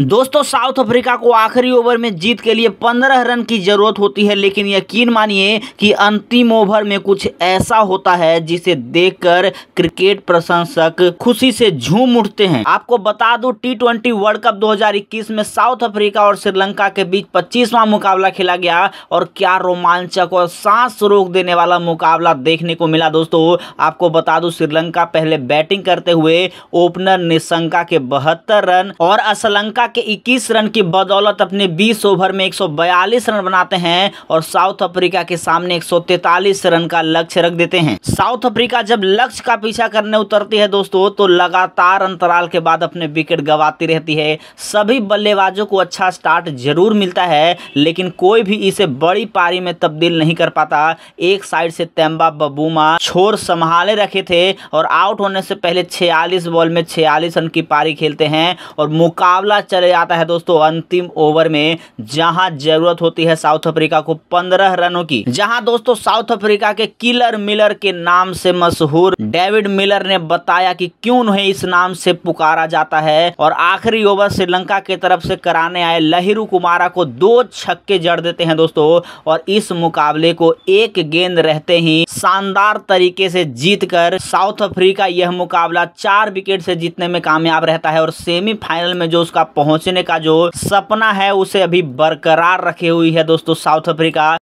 दोस्तों South Africa को आखिरी ओवर में जीत के लिए 15 रन की जरूरत होती है लेकिन यकीन मानिए कि अंतिम ओवर में कुछ ऐसा होता है जिसे देखकर क्रिकेट प्रशंसक खुशी से झूम उठते हैं आपको बता दूं टी ट्वेंटी वर्ल्ड कप 2021 में साउथ अफ्रीका और श्रीलंका के बीच 25वां मुकाबला खेला गया और क्या रोमांचक और सांस रोक देने वाला मुकाबला देखने को मिला दोस्तों आपको बता दू श्रीलंका पहले बैटिंग करते हुए ओपनर निशंका के बहत्तर रन और असलंका के 21 रन की बदौलत अपने 20 ओवर में 142 रन बनाते हैं और साउथ अफ्रीका के सामने एक रन का लक्ष्य रख देते हैं साउथ अफ्रीका जब लक्ष्य का पीछा करने उतरती है दोस्तों तो लगातार अंतराल के बाद अपने विकेट गवाती रहती है सभी बल्लेबाजों को अच्छा स्टार्ट जरूर मिलता है लेकिन कोई भी इसे बड़ी पारी में तब्दील नहीं कर पाता एक साइड से तेम्बा बबूमा छोर संभाले रखे थे और आउट होने से पहले छियालीस बॉल में छियालीस रन की पारी खेलते हैं और मुकाबला चले जाता है दोस्तों अंतिम ओवर में जहां जरूरत होती है साउथ अफ्रीका को पंद्रह रनों की जहां दोस्तों साउथ अफ्रीका के किलर मिलर के नाम से मशहूर डेविड मिलर ने बताया कि क्यों उन्हें इस नाम से पुकारा जाता है और आखिरी ओवर श्रीलंका के तरफ से कराने आए लहिरू कुमारा को दो छक्के जड़ देते हैं दोस्तों और इस मुकाबले को एक गेंद रहते ही शानदार तरीके से जीत साउथ अफ्रीका यह मुकाबला चार विकेट से जीतने में कामयाब रहता है और सेमीफाइनल में जो उसका पहुंचने का जो सपना है उसे अभी बरकरार रखी हुई है दोस्तों साउथ अफ्रीका